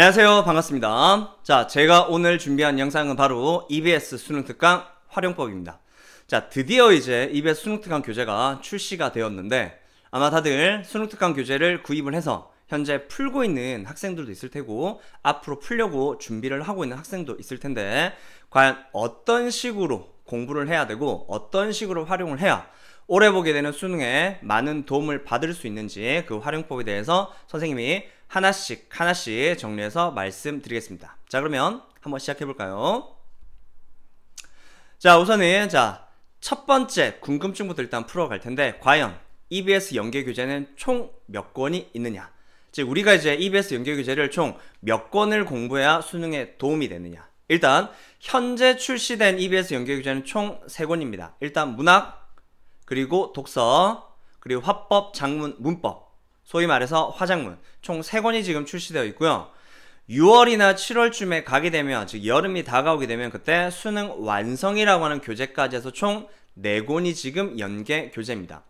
안녕하세요 반갑습니다 자 제가 오늘 준비한 영상은 바로 EBS 수능특강 활용법입니다 자 드디어 이제 EBS 수능특강 교재가 출시가 되었는데 아마 다들 수능특강 교재를 구입을 해서 현재 풀고 있는 학생들도 있을 테고 앞으로 풀려고 준비를 하고 있는 학생도 있을 텐데 과연 어떤 식으로 공부를 해야 되고 어떤 식으로 활용을 해야 올해 보게 되는 수능에 많은 도움을 받을 수 있는지 그 활용법에 대해서 선생님이 하나씩 하나씩 정리해서 말씀드리겠습니다. 자 그러면 한번 시작해 볼까요? 자 우선은 자 첫 번째 궁금증부터 일단 풀어갈 텐데 과연 EBS 연계 교재는 총 몇 권이 있느냐? 즉 우리가 이제 EBS 연계 교재를 총 몇 권을 공부해야 수능에 도움이 되느냐? 일단 현재 출시된 EBS 연계 교재는 총 3권입니다. 일단 문학 그리고 독서 그리고 화법, 장문, 문법 소위 말해서 화장문총 3권이 지금 출시되어 있고요. 6월이나 7월쯤에 가게 되면 즉 여름이 다가오게 되면 그때 수능 완성이라고 하는 교재까지 해서 총 4권이 지금 연계 교재입니다.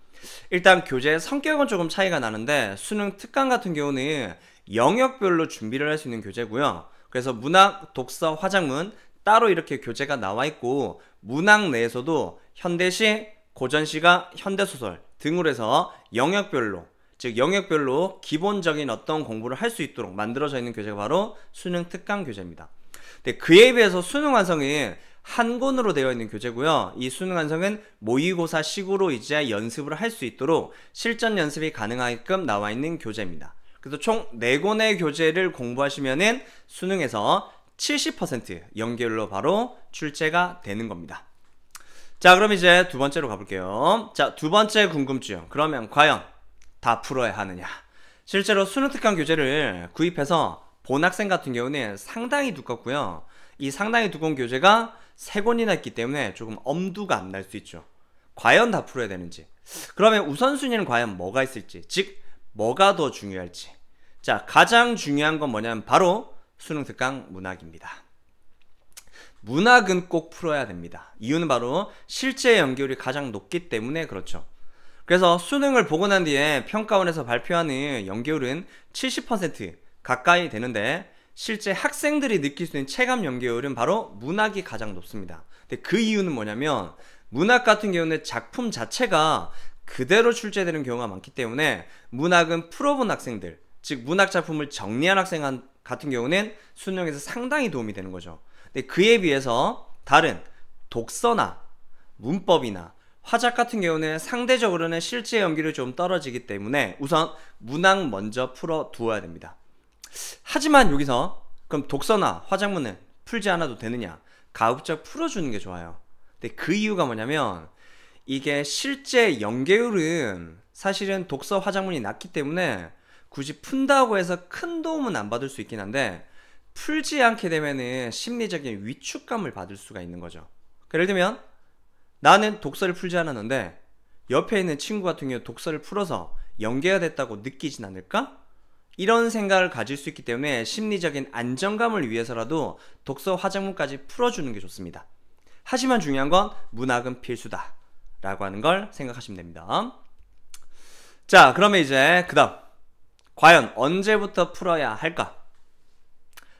일단 교재의 성격은 조금 차이가 나는데 수능 특강 같은 경우는 영역별로 준비를 할 수 있는 교재고요. 그래서 문학, 독서, 화장문 따로 이렇게 교재가 나와 있고 문학 내에서도 현대시, 고전시가 현대소설 등으로 해서 영역별로 즉 영역별로 기본적인 어떤 공부를 할 수 있도록 만들어져 있는 교재가 바로 수능 특강 교재입니다. 근데 그에 비해서 수능 완성은 한 권으로 되어 있는 교재고요. 이 수능 완성은 모의고사식으로 이제 연습을 할 수 있도록 실전 연습이 가능하게끔 나와 있는 교재입니다. 그래서 총 4권의 교재를 공부하시면은 수능에서 70%연계로 바로 출제가 되는 겁니다. 자, 그럼 이제 두 번째로 가볼게요. 자, 두 번째 궁금증. 그러면 과연 다 풀어야 하느냐. 실제로 수능 특강 교재를 구입해서 본 학생 같은 경우는 상당히 두껍고요. 이 상당히 두꺼운 교재가 세 권이나 있기 때문에 조금 엄두가 안 날 수 있죠. 과연 다 풀어야 되는지. 그러면 우선순위는 과연 뭐가 있을지. 즉, 뭐가 더 중요할지. 자, 가장 중요한 건 뭐냐면 바로 수능 특강 문학입니다. 문학은 꼭 풀어야 됩니다. 이유는 바로 실제 연결이 가장 높기 때문에 그렇죠. 그래서 수능을 보고 난 뒤에 평가원에서 발표하는 연계율은 70% 가까이 되는데 실제 학생들이 느낄 수 있는 체감 연계율은 바로 문학이 가장 높습니다. 근데 그 이유는 뭐냐면 문학 같은 경우는 작품 자체가 그대로 출제되는 경우가 많기 때문에 문학은 풀어본 학생들, 즉 문학 작품을 정리한 학생 같은 경우는 수능에서 상당히 도움이 되는 거죠. 근데 그에 비해서 다른 독서나 문법이나 화작 같은 경우는 상대적으로는 실제 연기를 좀 떨어지기 때문에 우선 문항 먼저 풀어 두어야 됩니다. 하지만 여기서 그럼 독서나 화작문을 풀지 않아도 되느냐? 가급적 풀어주는 게 좋아요. 근데 그 이유가 뭐냐면 이게 실제 연계율은 사실은 독서 화작문이 낮기 때문에 굳이 푼다고 해서 큰 도움은 안 받을 수 있긴 한데 풀지 않게 되면은 심리적인 위축감을 받을 수가 있는 거죠. 예를 들면 나는 독서를 풀지 않았는데 옆에 있는 친구 같은 경우 독서를 풀어서 연계가 됐다고 느끼진 않을까? 이런 생각을 가질 수 있기 때문에 심리적인 안정감을 위해서라도 독서 화장문까지 풀어주는 게 좋습니다. 하지만 중요한 건 문학은 필수다. 라고 하는 걸 생각하시면 됩니다. 자, 그러면 이제 그 다음. 과연 언제부터 풀어야 할까?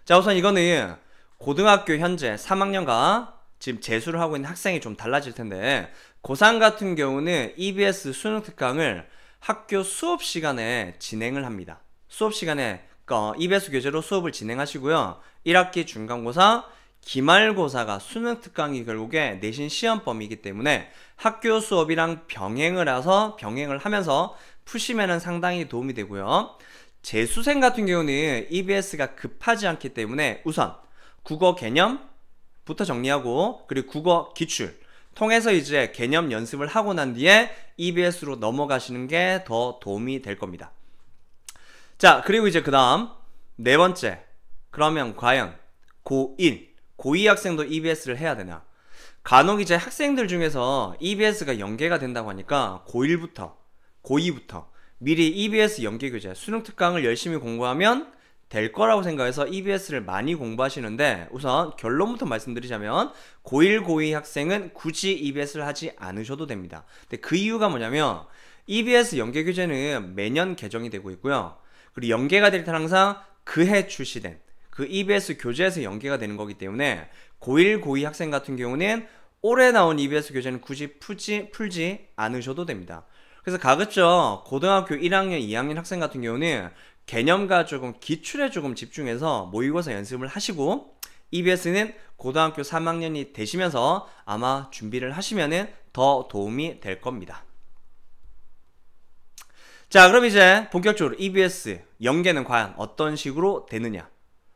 자, 우선 이거는 고등학교 현재 3학년과 지금 재수를 하고 있는 학생이 좀 달라질 텐데 고3 같은 경우는 EBS 수능 특강을 학교 수업 시간에 진행을 합니다. 수업 시간에 그러니까 EBS 교재로 수업을 진행하시고요. 1학기 중간고사, 기말고사가 수능 특강이 결국에 내신 시험범이기 때문에 학교 수업이랑 병행을 해서 병행을 하면서 푸시면은 상당히 도움이 되고요. 재수생 같은 경우는 EBS가 급하지 않기 때문에 우선 국어 개념, 부터 정리하고 그리고 국어 기출 통해서 이제 개념 연습을 하고 난 뒤에 EBS로 넘어가시는 게 더 도움이 될 겁니다. 자, 그리고 이제 그 다음 네 번째 그러면 과연 고1, 고2 학생도 EBS를 해야 되나? 간혹 이제 학생들 중에서 EBS가 연계가 된다고 하니까 고1부터 고2부터 미리 EBS 연계 교재 수능 특강을 열심히 공부하면 될 거라고 생각해서 EBS를 많이 공부하시는데 우선 결론부터 말씀드리자면 고1, 고2 학생은 굳이 EBS를 하지 않으셔도 됩니다. 근데 그 이유가 뭐냐면 EBS 연계 교재는 매년 개정이 되고 있고요. 그리고 연계가 될 때는 항상 그 해 출시된 그 EBS 교재에서 연계가 되는 거기 때문에 고1, 고2 학생 같은 경우는 올해 나온 EBS 교재는 굳이 풀지, 풀지 않으셔도 됩니다. 그래서 가급적 고등학교 1학년, 2학년 학생 같은 경우는 개념과 조금 기출에 조금 집중해서 모의고사 연습을 하시고 EBS는 고등학교 3학년이 되시면서 아마 준비를 하시면더 도움이 될 겁니다. 자, 그럼 이제 본격적으로 EBS 연계는 과연 어떤 식으로 되느냐?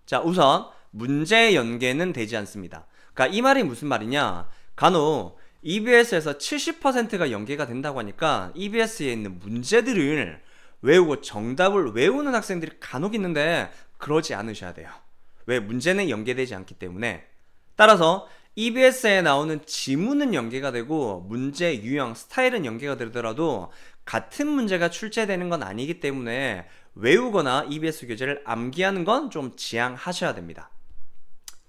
자, 우선 문제 연계는 되지 않습니다. 그러니까 이 말이 무슨 말이냐? 간혹 EBS에서 70%가 연계가 된다고 하니까 EBS에 있는 문제들을 외우고 정답을 외우는 학생들이 간혹 있는데 그러지 않으셔야 돼요. 왜 문제는 연계되지 않기 때문에 따라서 EBS에 나오는 지문은 연계가 되고 문제 유형 스타일은 연계가 되더라도 같은 문제가 출제되는 건 아니기 때문에 외우거나 EBS 교재를 암기하는 건 좀 지양하셔야 됩니다.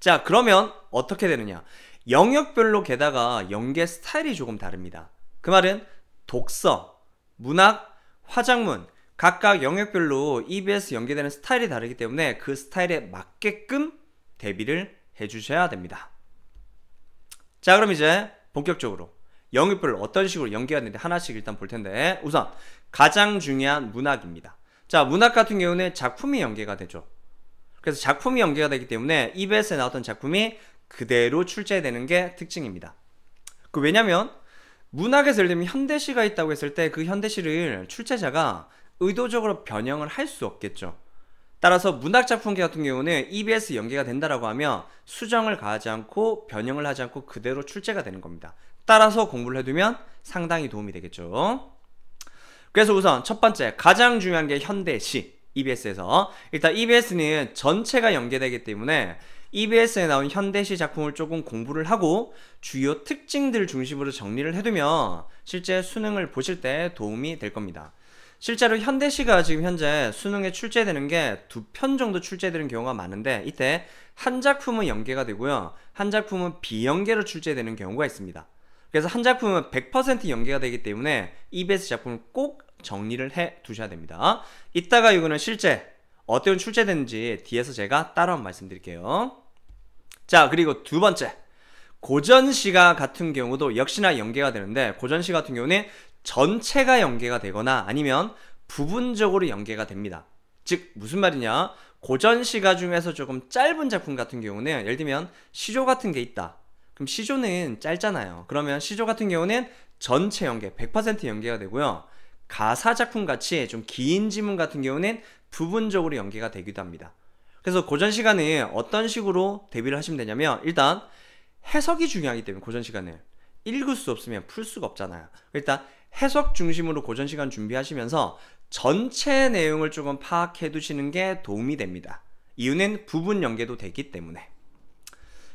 자 그러면 어떻게 되느냐 영역별로 게다가 연계 스타일이 조금 다릅니다. 그 말은 독서, 문학, 화작문 각각 영역별로 EBS 연계되는 스타일이 다르기 때문에 그 스타일에 맞게끔 대비를 해주셔야 됩니다. 자 그럼 이제 본격적으로 영역별로 어떤 식으로 연계하는지 하나씩 일단 볼 텐데 우선 가장 중요한 문학입니다. 자 문학 같은 경우는 작품이 연계가 되죠. 그래서 작품이 연계가 되기 때문에 EBS에 나왔던 작품이 그대로 출제되는 게 특징입니다. 그 왜냐면 문학에서 예를 들면 현대시가 있다고 했을 때 그 현대시를 출제자가 의도적으로 변형을 할 수 없겠죠. 따라서 문학작품 같은 경우는 EBS 연계가 된다라고 하면 수정을 가하지 않고 변형을 하지 않고 그대로 출제가 되는 겁니다. 따라서 공부를 해두면 상당히 도움이 되겠죠. 그래서 우선 첫 번째 가장 중요한 게 현대시 EBS에서 일단 EBS는 전체가 연계되기 때문에 EBS에 나온 현대시 작품을 조금 공부를 하고 주요 특징들 중심으로 정리를 해두면 실제 수능을 보실 때 도움이 될 겁니다. 실제로 현대시가 지금 현재 수능에 출제되는 게 두 편 정도 출제되는 경우가 많은데 이때 한 작품은 연계가 되고요. 한 작품은 비연계로 출제되는 경우가 있습니다. 그래서 한 작품은 100% 연계가 되기 때문에 EBS 작품을 꼭 정리를 해 두셔야 됩니다. 이따가 이거는 실제 어떤 출제되는지 뒤에서 제가 따로 말씀드릴게요. 자 그리고 두 번째 고전시가 같은 경우도 역시나 연계가 되는데 고전시 같은 경우는 전체가 연계가 되거나 아니면 부분적으로 연계가 됩니다. 즉 무슨 말이냐? 고전 시가 중에서 조금 짧은 작품 같은 경우는 예를 들면 시조 같은 게 있다. 그럼 시조는 짧잖아요. 그러면 시조 같은 경우는 전체 연계, 100% 연계가 되고요. 가사 작품 같이 좀 긴 지문 같은 경우는 부분적으로 연계가 되기도 합니다. 그래서 고전 시간에 어떤 식으로 대비를 하시면 되냐면 일단 해석이 중요하기 때문에 고전 시간을 읽을 수 없으면 풀 수가 없잖아요. 일단 그러니까 해석 중심으로 고전 시간 준비하시면서 전체 내용을 조금 파악해 두시는 게 도움이 됩니다. 이유는 부분 연계도 되기 때문에.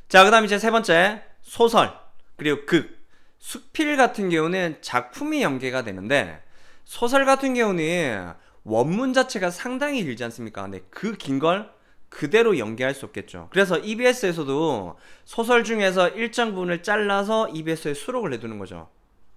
자, 그 다음 이제 세 번째, 소설, 그리고 극. 수필 같은 경우는 작품이 연계가 되는데, 소설 같은 경우는 원문 자체가 상당히 길지 않습니까? 근데 그 긴 걸 그대로 연계할 수 없겠죠. 그래서 EBS에서도 소설 중에서 일정 부분을 잘라서 EBS에 수록을 해두는 거죠.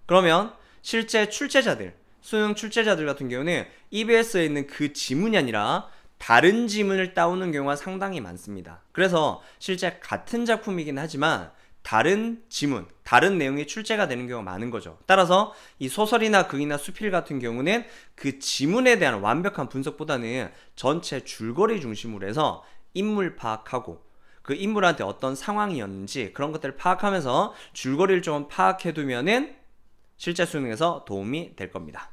그러면 실제 출제자들, 수능 출제자들 같은 경우는 EBS에 있는 그 지문이 아니라 다른 지문을 따오는 경우가 상당히 많습니다. 그래서 실제 같은 작품이긴 하지만 다른 지문, 다른 내용이 출제가 되는 경우가 많은 거죠. 따라서 이 소설이나 극이나 수필 같은 경우는 그 지문에 대한 완벽한 분석보다는 전체 줄거리 중심으로 해서 인물 파악하고 그 인물한테 어떤 상황이었는지 그런 것들을 파악하면서 줄거리를 좀 파악해두면은 실제 수능에서 도움이 될 겁니다.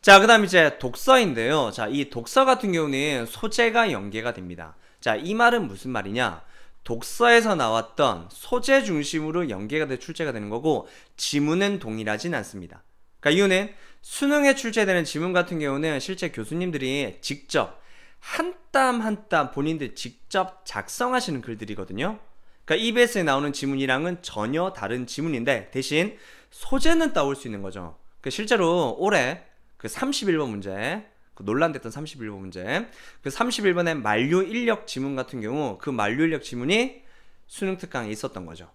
자, 그 다음 이제 독서인데요. 자, 이 독서 같은 경우는 소재가 연계가 됩니다. 자, 이 말은 무슨 말이냐? 독서에서 나왔던 소재 중심으로 연계가 돼 출제가 되는 거고 지문은 동일하진 않습니다. 그니까 이유는 수능에 출제되는 지문 같은 경우는 실제 교수님들이 직접 한 땀 한 땀 본인들 직접 작성하시는 글들이거든요. 그러니까 EBS에 나오는 지문이랑은 전혀 다른 지문인데 대신 소재는 따올 수 있는 거죠. 그 실제로 올해 그 31번 문제 그 논란됐던 31번 문제 그 31번의 만료 인력 지문 같은 경우 그 만료 인력 지문이 수능 특강에 있었던 거죠.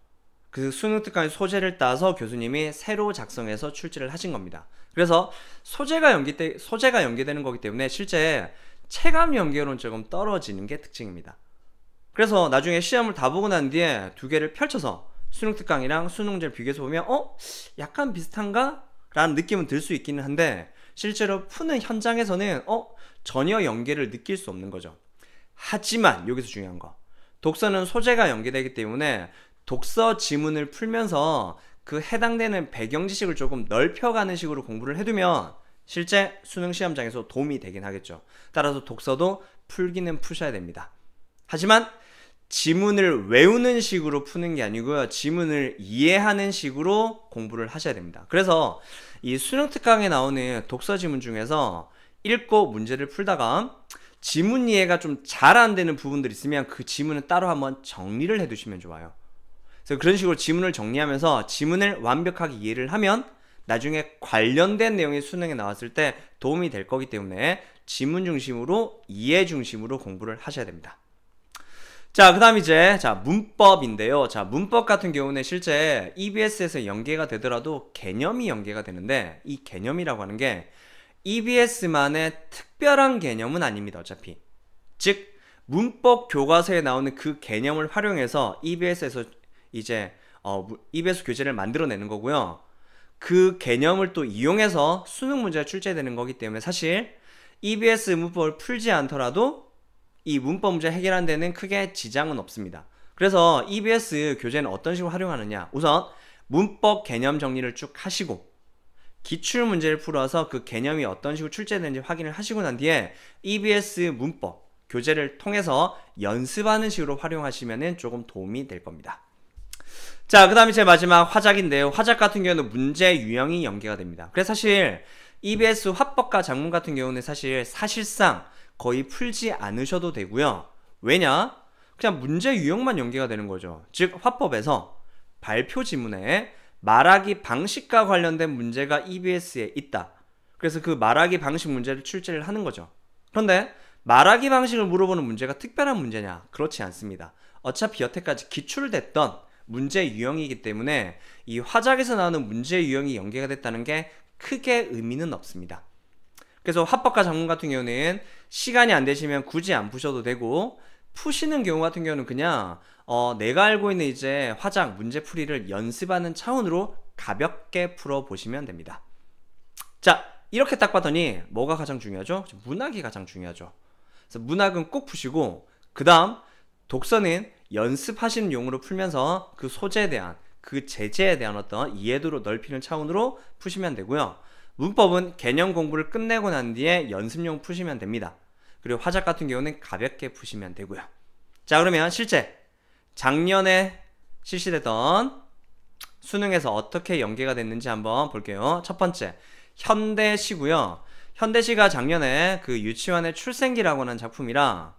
그 수능 특강의 소재를 따서 교수님이 새로 작성해서 출제를 하신 겁니다. 그래서 소재가 연기 소재가 연계되는 거기 때문에 실제 체감 연계로는 조금 떨어지는 게 특징입니다. 그래서 나중에 시험을 다 보고 난 뒤에 두 개를 펼쳐서 수능 특강이랑 수능제 비교해서 보면 어? 약간 비슷한가? 라는 느낌은 들 수 있기는 한데 실제로 푸는 현장에서는 어? 전혀 연계를 느낄 수 없는 거죠. 하지만 여기서 중요한 거 독서는 소재가 연계되기 때문에 독서 지문을 풀면서 그 해당되는 배경 지식을 조금 넓혀가는 식으로 공부를 해두면 실제 수능 시험장에서 도움이 되긴 하겠죠. 따라서 독서도 풀기는 푸셔야 됩니다. 하지만 지문을 외우는 식으로 푸는 게 아니고요. 지문을 이해하는 식으로 공부를 하셔야 됩니다. 그래서 이 수능 특강에 나오는 독서 지문 중에서 읽고 문제를 풀다가 지문 이해가 좀 잘 안 되는 부분들 있으면 그지문을 따로 한번 정리를 해 두시면 좋아요. 그래서 그런 식으로 지문을 정리하면서 지문을 완벽하게 이해를 하면 나중에 관련된 내용이 수능에 나왔을 때 도움이 될 거기 때문에 지문 중심으로 이해 중심으로 공부를 하셔야 됩니다. 자, 그 다음 이제, 자, 문법인데요. 자, 문법 같은 경우는 실제 EBS에서 연계가 되더라도 개념이 연계가 되는데, 이 개념이라고 하는 게 EBS만의 특별한 개념은 아닙니다. 어차피. 즉, 문법 교과서에 나오는 그 개념을 활용해서 EBS에서 이제, 어, EBS 교재를 만들어내는 거고요. 그 개념을 또 이용해서 수능 문제가 출제되는 거기 때문에 사실 EBS 문법을 풀지 않더라도 이 문법 문제 해결하는 데는 크게 지장은 없습니다. 그래서 EBS 교재는 어떤 식으로 활용하느냐 우선 문법 개념 정리를 쭉 하시고 기출 문제를 풀어서 그 개념이 어떤 식으로 출제되는지 확인을 하시고 난 뒤에 EBS 문법 교재를 통해서 연습하는 식으로 활용하시면 조금 도움이 될 겁니다. 자, 그 다음에 제 마지막 화작인데요. 화작 같은 경우는 문제 유형이 연계가 됩니다. 그래서 사실 EBS 화법과 작문 같은 경우는 사실 사실상 거의 풀지 않으셔도 되고요. 왜냐? 그냥 문제 유형만 연계가 되는 거죠. 즉 화법에서 발표 지문에 말하기 방식과 관련된 문제가 EBS에 있다. 그래서 그 말하기 방식 문제를 출제를 하는 거죠. 그런데 말하기 방식을 물어보는 문제가 특별한 문제냐? 그렇지 않습니다. 어차피 여태까지 기출됐던 문제 유형이기 때문에 이 화작에서 나오는 문제 유형이 연계가 됐다는 게 크게 의미는 없습니다. 그래서 합법과 전문 같은 경우는 시간이 안 되시면 굳이 안 푸셔도 되고 푸시는 경우 같은 경우는 그냥 어, 내가 알고 있는 이제 화장 문제 풀이를 연습하는 차원으로 가볍게 풀어 보시면 됩니다. 자 이렇게 딱 봤더니 뭐가 가장 중요하죠? 문학이 가장 중요하죠. 그래서 문학은 꼭 푸시고 그 다음 독서는 연습하시는 용으로 풀면서 그 소재에 대한 그 제재에 대한 어떤 이해도를 넓히는 차원으로 푸시면 되고요. 문법은 개념 공부를 끝내고 난 뒤에 연습용 푸시면 됩니다. 그리고 화작 같은 경우는 가볍게 푸시면 되고요. 자 그러면 실제 작년에 실시됐던 수능에서 어떻게 연계가 됐는지 한번 볼게요. 첫 번째 현대시고요. 현대시가 작년에 그 유치원의 출생기라고 하는 작품이랑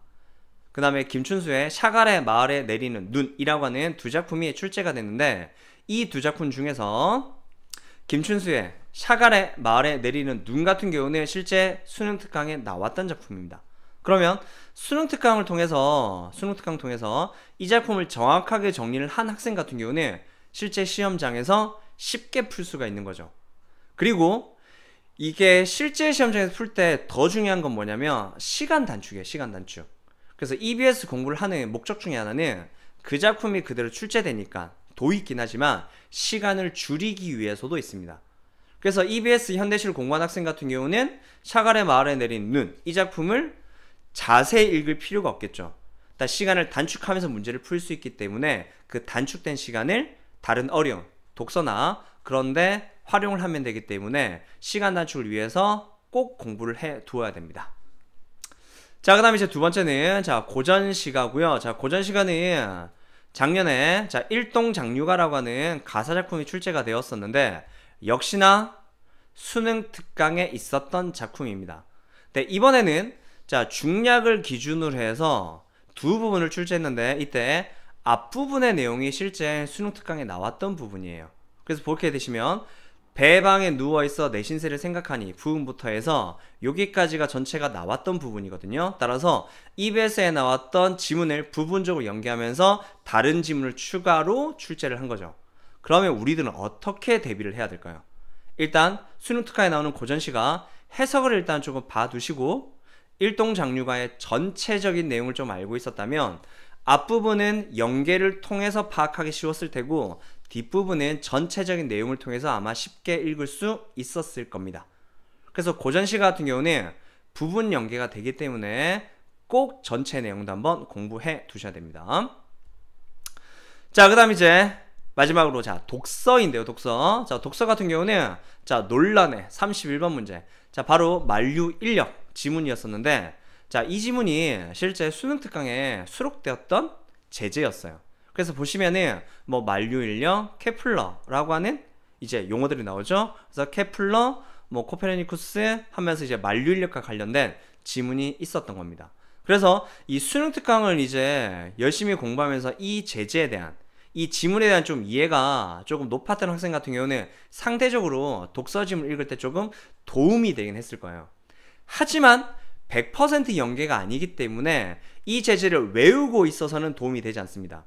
그 다음에 김춘수의 샤갈의 마을에 내리는 눈이라고 하는 두 작품이 출제가 됐는데 이 두 작품 중에서 김춘수의 샤갈의 마을에 내리는 눈 같은 경우는 실제 수능 특강에 나왔던 작품입니다. 그러면 수능 특강을 통해서 수능 특강 통해서 이 작품을 정확하게 정리를 한 학생 같은 경우는 실제 시험장에서 쉽게 풀 수가 있는 거죠. 그리고 이게 실제 시험장에서 풀 때 더 중요한 건 뭐냐면 시간 단축이에요. 시간 단축. 그래서 EBS 공부를 하는 목적 중에 하나는 그 작품이 그대로 출제되니까 도있긴 하지만 시간을 줄이기 위해서도 있습니다. 그래서 EBS 현대실 공관 학생 같은 경우는 샤갈의 마을에 내린 눈 이 작품을 자세히 읽을 필요가 없겠죠. 일단 시간을 단축하면서 문제를 풀 수 있기 때문에 그 단축된 시간을 다른 어려운 독서나 그런데 활용을 하면 되기 때문에 시간 단축을 위해서 꼭 공부를 해 두어야 됩니다. 자, 그 다음에 이제 두 번째는, 자, 고전시가고요 자, 고전시가는 작년에, 자, 일동장류가라고 하는 가사작품이 출제가 되었었는데, 역시나 수능 특강에 있었던 작품입니다. 네, 이번에는 자 중략을 기준으로 해서 두 부분을 출제했는데 이때 앞부분의 내용이 실제 수능 특강에 나왔던 부분이에요. 그래서 보게 되시면 배방에 누워있어 내 신세를 생각하니 부분부터 해서 여기까지가 전체가 나왔던 부분이거든요. 따라서 EBS에 나왔던 지문을 부분적으로 연계하면서 다른 지문을 추가로 출제를 한 거죠. 그러면 우리들은 어떻게 대비를 해야 될까요? 일단 수능 특강에 나오는 고전시가 해석을 일단 조금 봐두시고 일동장류가의 전체적인 내용을 좀 알고 있었다면 앞부분은 연계를 통해서 파악하기 쉬웠을 테고 뒷부분은 전체적인 내용을 통해서 아마 쉽게 읽을 수 있었을 겁니다. 그래서 고전시 같은 경우는 부분 연계가 되기 때문에 꼭 전체 내용도 한번 공부해 두셔야 됩니다. 자, 그 다음 이제 마지막으로 자 독서인데요 독서 자 독서 같은 경우는 자 논란의 31번 문제 자 바로 만류 인력 지문이었었는데 자이 지문이 실제 수능 특강에 수록되었던 제재였어요 그래서 보시면은 뭐 만류 인력 케플러라고 하는 이제 용어들이 나오죠 그래서 케플러 뭐 코페르니쿠스 하면서 이제 만류 인력과 관련된 지문이 있었던 겁니다 그래서 이 수능 특강을 이제 열심히 공부하면서 이 제재에 대한 이 지문에 대한 좀 이해가 조금 높았던 학생 같은 경우는 상대적으로 독서 지문을 읽을 때 조금 도움이 되긴 했을 거예요. 하지만 100% 연계가 아니기 때문에 이 제재를 외우고 있어서는 도움이 되지 않습니다.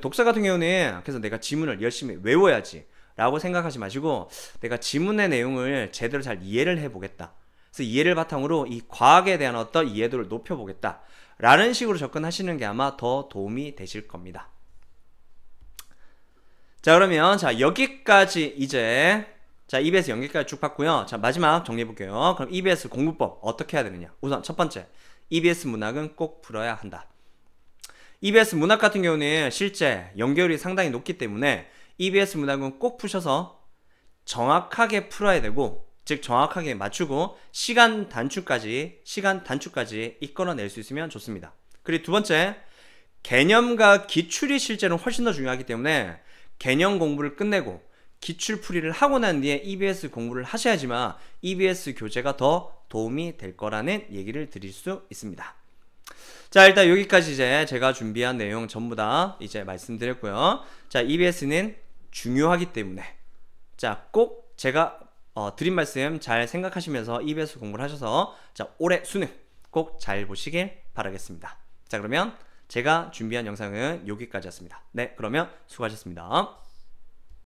독서 같은 경우는 그래서 내가 지문을 열심히 외워야지 라고 생각하지 마시고 내가 지문의 내용을 제대로 잘 이해를 해보겠다. 그래서 이해를 바탕으로 이 과학에 대한 어떤 이해도를 높여보겠다. 라는 식으로 접근하시는 게 아마 더 도움이 되실 겁니다. 자 그러면 자 여기까지 이제 자 EBS 연기까지 쭉 봤고요. 자 마지막 정리해 볼게요. 그럼 EBS 공부법 어떻게 해야 되느냐? 우선 첫 번째 EBS 문학은 꼭 풀어야 한다. EBS 문학 같은 경우는 실제 연결이 상당히 높기 때문에 EBS 문학은 꼭 푸셔서 정확하게 풀어야 되고 즉 정확하게 맞추고 시간 단축까지 시간 단축까지 이끌어낼 수 있으면 좋습니다. 그리고 두 번째 개념과 기출이 실제로 훨씬 더 중요하기 때문에 개념 공부를 끝내고 기출풀이를 하고 난 뒤에 EBS 공부를 하셔야지만 EBS 교재가 더 도움이 될 거라는 얘기를 드릴 수 있습니다. 자 일단 여기까지 이제 제가 준비한 내용 전부 다 이제 말씀드렸고요. 자 EBS는 중요하기 때문에 자 꼭 제가 어, 드린 말씀 잘 생각하시면서 EBS 공부를 하셔서 자 올해 수능 꼭 잘 보시길 바라겠습니다. 자 그러면 제가 준비한 영상은 여기까지였습니다. 네 그러면 수고하셨습니다.